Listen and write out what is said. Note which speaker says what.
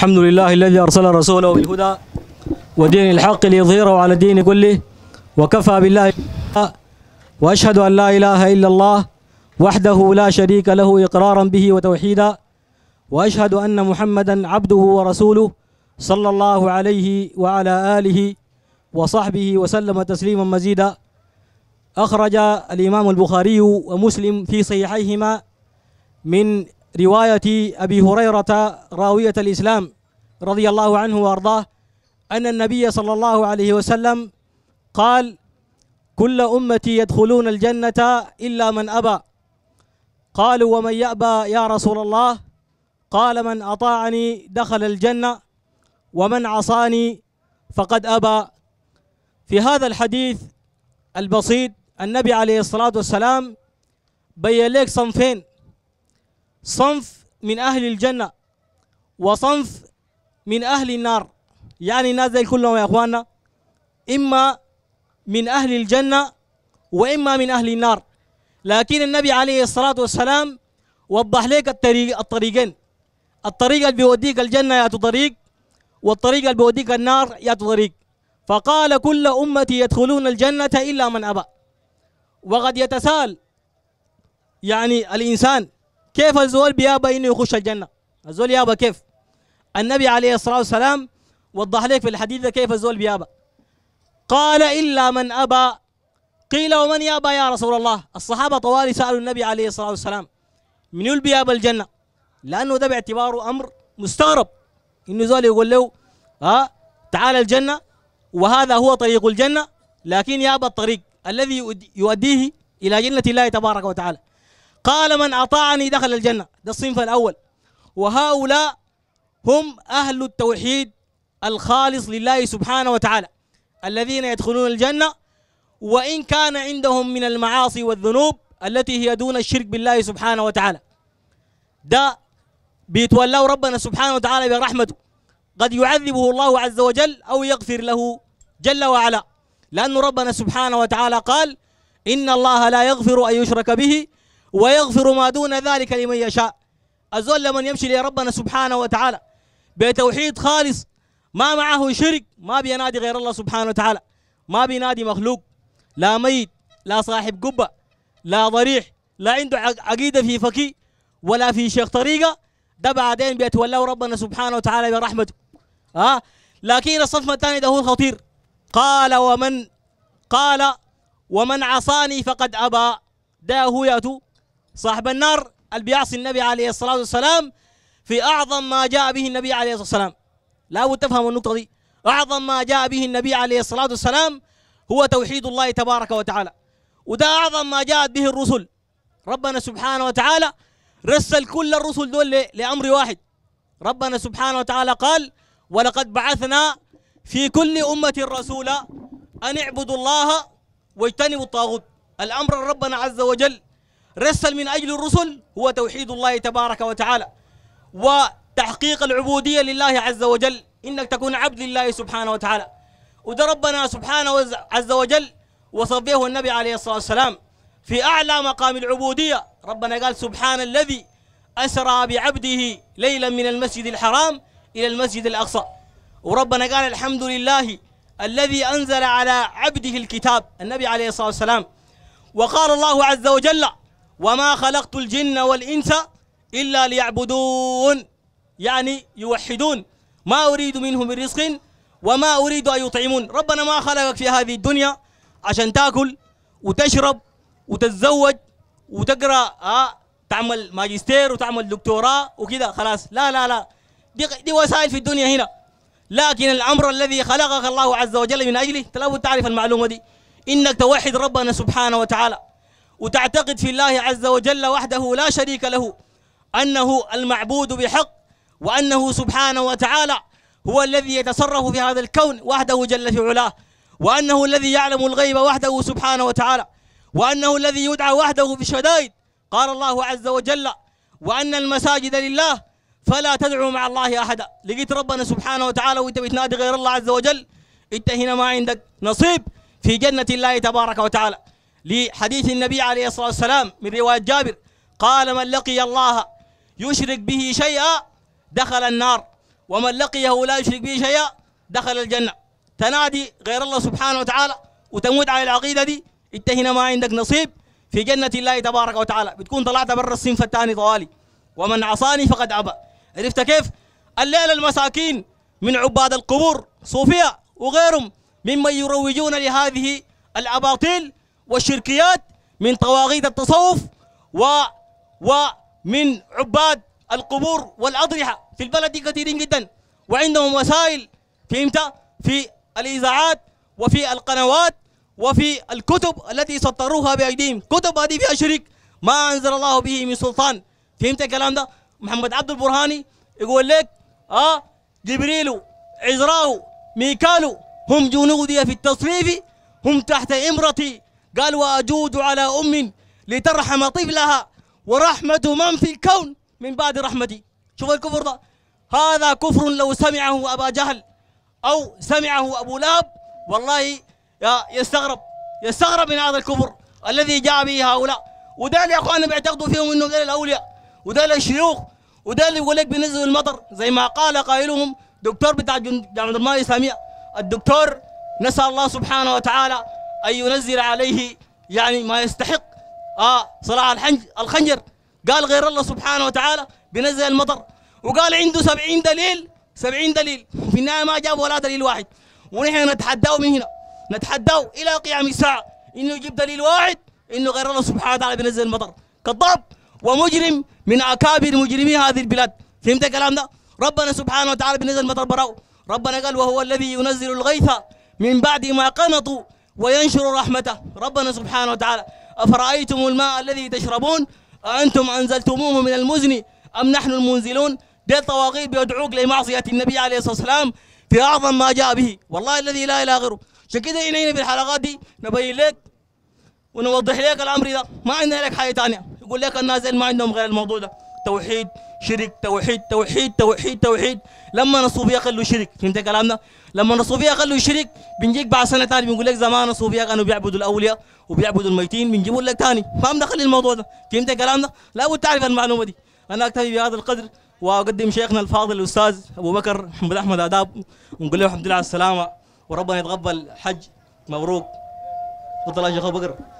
Speaker 1: الحمد لله الذي أرسل رسوله بالهدى ودين الحق ليظهره على الدين كله وكفى بالله وأشهد أن لا إله إلا الله وحده لا شريك له إقرارا به وتوحيدا وأشهد أن محمدا عبده ورسوله صلى الله عليه وعلى آله وصحبه وسلم تسليما مزيدا أخرج الإمام البخاري ومسلم في صحيحيهما من رواية أبي هريرة راوية الإسلام رضي الله عنه وأرضاه أن النبي صلى الله عليه وسلم قال كل أمتي يدخلون الجنة إلا من أبى قالوا ومن يأبى يا رسول الله قال من أطاعني دخل الجنة ومن عصاني فقد أبى في هذا الحديث البسيط النبي عليه الصلاة والسلام بين لك صنفين صنف من أهل الجنة وصنف من أهل النار يعني الناس دي كلهم يا أخواننا إما من أهل الجنة وإما من أهل النار لكن النبي عليه الصلاة والسلام وضح لك الطريق الطريقين الطريق اللي بيوديك الجنة يا طريق والطريق اللي بيوديك النار يا طريق فقال كل أمتي يدخلون الجنة إلا من أبى وقد يتساءل يعني الإنسان كيف الزول بيابى انه يخش الجنه الزول يابا كيف النبي عليه الصلاه والسلام وضح لك في الحديث كيف الزول بيابى قال الا من ابى قيل ومن يابى يا رسول الله الصحابه طوال سالوا النبي عليه الصلاه والسلام من يلبي يابا الجنه لانه ده باعتباره امر مستغرب انه زول يقول له ها آه تعال الجنه وهذا هو طريق الجنه لكن يابى الطريق الذي يؤديه الى جنه الله تبارك وتعالى قال من أطاعني دخل الجنة ده الصنف الأول وهؤلاء هم أهل التوحيد الخالص لله سبحانه وتعالى الذين يدخلون الجنة وإن كان عندهم من المعاصي والذنوب التي هي دون الشرك بالله سبحانه وتعالى ده بيتولاه ربنا سبحانه وتعالى برحمته قد يعذبه الله عز وجل أو يغفر له جل وعلا لأن ربنا سبحانه وتعالى قال إن الله لا يغفر أن يشرك به ويغفر ما دون ذلك لمن يشاء الزول لمن يمشي لربنا سبحانه وتعالى بتوحيد خالص ما معه شرك ما بينادي غير الله سبحانه وتعالى ما بينادي مخلوق لا ميت لا صاحب قبة لا ضريح لا عنده عقيدة في فكي ولا في شيخ طريقة ده بعدين بيتولاه ربنا سبحانه وتعالى برحمته آه لكن الصف الثاني ده هو الخطير قال ومن قال ومن عصاني فقد أبى ده هو ياتو صاحب النار اللي بيعصي النبي عليه الصلاة والسلام في أعظم ما جاء به النبي عليه الصلاة والسلام لا تفهم النقطة دي أعظم ما جاء به النبي عليه الصلاة والسلام هو توحيد الله تبارك وتعالى وده أعظم ما جاءت به الرسل ربنا سبحانه وتعالى رسل كل الرسل دول لأمر واحد ربنا سبحانه وتعالى قال ولقد بعثنا في كل أمة رسولا أن اعبدوا الله واجتنبوا الطاغوت الأمر ربنا عز وجل رسل من أجل الرسل هو توحيد الله تبارك وتعالى وتحقيق العبودية لله عز وجل إنك تكون عبد لله سبحانه وتعالى وده ربنا سبحانه عز وجل وصفيه النبي عليه الصلاة والسلام في أعلى مقام العبودية ربنا قال سبحان الذي أسرى بعبده ليلا من المسجد الحرام إلى المسجد الأقصى وربنا قال الحمد لله الذي أنزل على عبده الكتاب النبي عليه الصلاة والسلام وقال الله عز وجل وما خلقت الجن والإنس إلا ليعبدون يعني يوحدون ما أريد منهم من رزق وما أريد أن يطعمون ربنا ما خلقك في هذه الدنيا عشان تاكل وتشرب وتتزوج وتقرا آه تعمل ماجستير وتعمل دكتوراه وكذا خلاص لا لا لا دي, دي وسائل في الدنيا هنا لكن الامر الذي خلقك الله عز وجل من اجله لابد تعرف المعلومه دي انك توحد ربنا سبحانه وتعالى وتعتقد في الله عز وجل وحده لا شريك له أنه المعبود بحق وأنه سبحانه وتعالى هو الذي يتصرف في هذا الكون وحده جل في علاه وأنه الذي يعلم الغيب وحده سبحانه وتعالى وأنه الذي يدعى وحده في الشدائد قال الله عز وجل وأن المساجد لله فلا تدعوا مع الله أحدا لقيت ربنا سبحانه وتعالى وانت بتنادي غير الله عز وجل انت هنا ما عندك نصيب في جنة الله تبارك وتعالى لحديث النبي عليه الصلاة والسلام من رواية جابر قال من لقي الله يشرك به شيئا دخل النار ومن لقيه لا يشرك به شيئا دخل الجنة تنادي غير الله سبحانه وتعالى وتموت على العقيدة دي انت هنا ما عندك نصيب في جنة الله تبارك وتعالى بتكون طلعت برا الصنف الثاني طوالي ومن عصاني فقد عبى عرفت كيف؟ الليلة المساكين من عباد القبور صوفية وغيرهم ممن يروجون لهذه الأباطيل والشركيات من طواغيت التصوف و ومن عباد القبور والأضرحة في البلد كثيرين جدا وعندهم وسائل فهمت في الإذاعات وفي القنوات وفي الكتب التي سطروها بأيديهم كتب هذه فيها شرك ما أنزل الله به من سلطان فهمت الكلام ده محمد عبد البرهاني يقول لك آه جبريل عزراء ميكالو هم جنودي في التصريف هم تحت إمرتي قال وأجود على أم لترحم طفلها ورحمة من في الكون من بعد رحمتي شوف الكفر ده هذا كفر لو سمعه أبا جهل أو سمعه أبو لهب والله يستغرب يستغرب من هذا الكفر الذي جاء به هؤلاء اللي يا اخواننا بيعتقدوا فيهم أنه دول الاولياء ودول الشيوخ اللي يقول لك بنزل المطر زي ما قال قائلهم دكتور بتاع جامعه الماء الاسلاميه الدكتور نسال الله سبحانه وتعالى أن ينزل عليه يعني ما يستحق آه صراع الخنجر قال غير الله سبحانه وتعالى بنزل المطر وقال عنده سبعين دليل سبعين دليل في النهاية ما جاب ولا دليل واحد ونحن نتحداه من هنا نتحداه إلى قيام الساعة إنه يجيب دليل واحد إنه غير الله سبحانه وتعالى بنزل المطر كذاب ومجرم من أكابر مجرمي هذه البلاد فهمت الكلام ده ربنا سبحانه وتعالى بنزل المطر براو ربنا قال وهو الذي ينزل الغيث من بعد ما قنطوا وينشر رحمته ربنا سبحانه وتعالى أفرأيتم الماء الذي تشربون أأنتم أنزلتموه من المزن أم نحن المنزلون دي طواغيت بيدعوك لمعصية النبي عليه الصلاة والسلام في أعظم ما جاء به والله الذي لا إله غيره عشان كده هنا في الحلقات دي نبين لك ونوضح لك الأمر ده ما عندنا لك حاجة ثانيه يقول لك الناس ما عندهم غير الموضوع ده توحيد شرك توحيد توحيد توحيد توحيد لما الصوفيه خلوا شرك فهمت كلامنا لما الصوفيه خلوا شرك بنجيك بعد سنه ثانيه بنقول لك زمان الصوفيه كانوا بيعبدوا الاولياء وبيعبدوا الميتين بنجيب لك ثاني فهم دخل الموضوع ده فهمت كلامنا لابد تعرف المعلومه دي انا اكتفي بهذا القدر واقدم شيخنا الفاضل الاستاذ ابو بكر محمد احمد اداب ونقول له الحمد لله على السلامه وربنا يتقبل حج مبروك تفضل يا شيخ ابو بكر